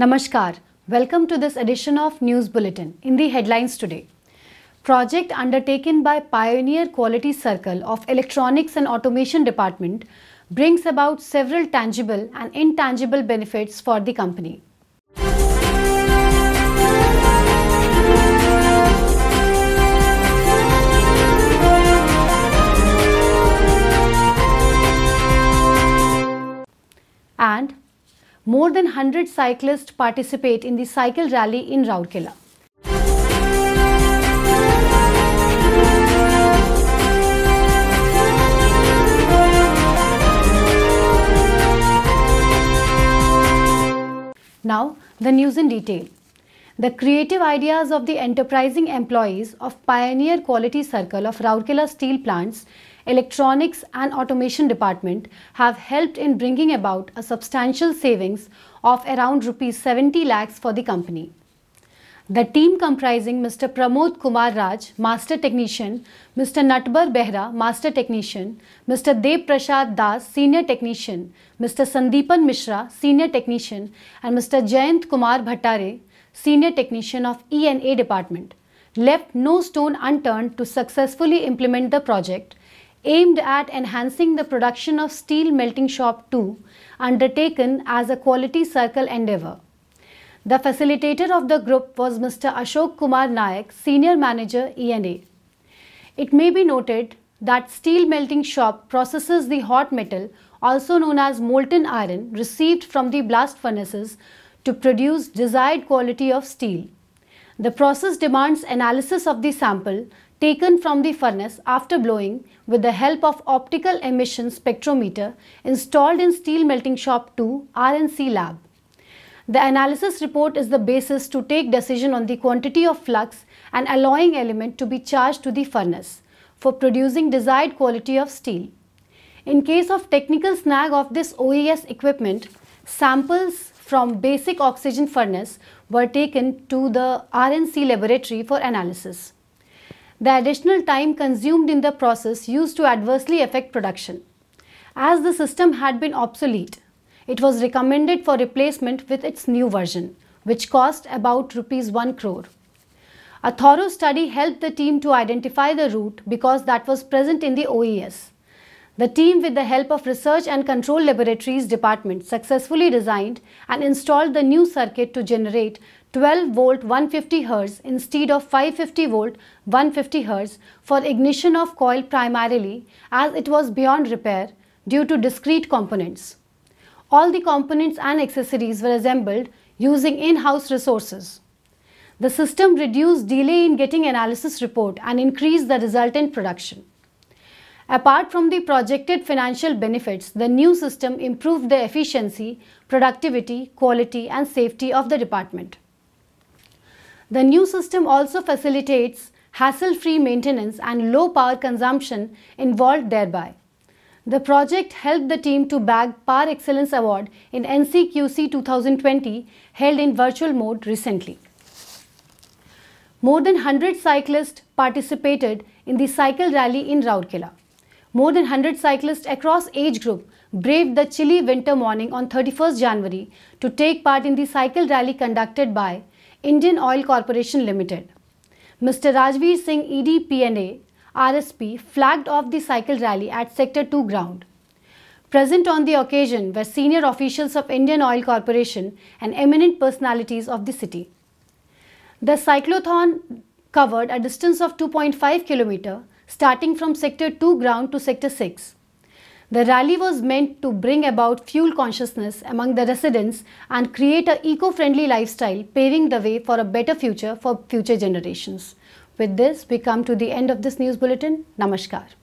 Namaskar. Welcome to this edition of News Bulletin. In the headlines today, project undertaken by Pioneer Quality Circle of Electronics and Automation Department brings about several tangible and intangible benefits for the company. And more than 100 cyclists participate in the cycle rally in Raurkela. Now, the news in detail. The creative ideas of the enterprising employees of Pioneer Quality Circle of Raurkela Steel Plants Electronics and Automation Department have helped in bringing about a substantial savings of around rupees 70 lakhs for the company. The team comprising Mr. Pramod Kumar Raj, Master Technician, Mr. Natbar Behra, Master Technician, Mr. Dev Prasad Das, Senior Technician, Mr. Sandeepan Mishra, Senior Technician, and Mr. Jayant Kumar Bhattare, Senior Technician of E&A Department, left no stone unturned to successfully implement the project aimed at enhancing the production of steel melting shop 2 undertaken as a quality circle endeavour. The facilitator of the group was Mr. Ashok Kumar Nayak, Senior Manager ENA. It may be noted that steel melting shop processes the hot metal also known as molten iron received from the blast furnaces to produce desired quality of steel. The process demands analysis of the sample taken from the furnace after blowing with the help of optical emission spectrometer installed in Steel Melting Shop 2 RNC lab. The analysis report is the basis to take decision on the quantity of flux and alloying element to be charged to the furnace for producing desired quality of steel. In case of technical snag of this OES equipment, samples from basic oxygen furnace were taken to the RNC laboratory for analysis. The additional time consumed in the process used to adversely affect production. As the system had been obsolete, it was recommended for replacement with its new version, which cost about rupees 1 crore. A thorough study helped the team to identify the route because that was present in the OES. The team, with the help of Research and Control Laboratories Department, successfully designed and installed the new circuit to generate 12 volt 150 Hz instead of 550 volt 150 Hz for ignition of coil primarily as it was beyond repair due to discrete components. All the components and accessories were assembled using in-house resources. The system reduced delay in getting analysis report and increased the resultant production. Apart from the projected financial benefits, the new system improved the efficiency, productivity, quality and safety of the department. The new system also facilitates hassle-free maintenance and low power consumption involved thereby. The project helped the team to bag Par Excellence Award in NCQC 2020 held in virtual mode recently. More than 100 cyclists participated in the cycle rally in Raurkela. More than 100 cyclists across age group braved the chilly winter morning on 31st January to take part in the cycle rally conducted by Indian Oil Corporation Limited. Mr. Rajveer Singh ED PNA RSP flagged off the cycle rally at Sector 2 ground. Present on the occasion were senior officials of Indian Oil Corporation and eminent personalities of the city. The cyclothon covered a distance of 2.5 kilometer starting from Sector 2 ground to Sector 6. The rally was meant to bring about fuel consciousness among the residents and create an eco-friendly lifestyle, paving the way for a better future for future generations. With this, we come to the end of this news bulletin. Namaskar.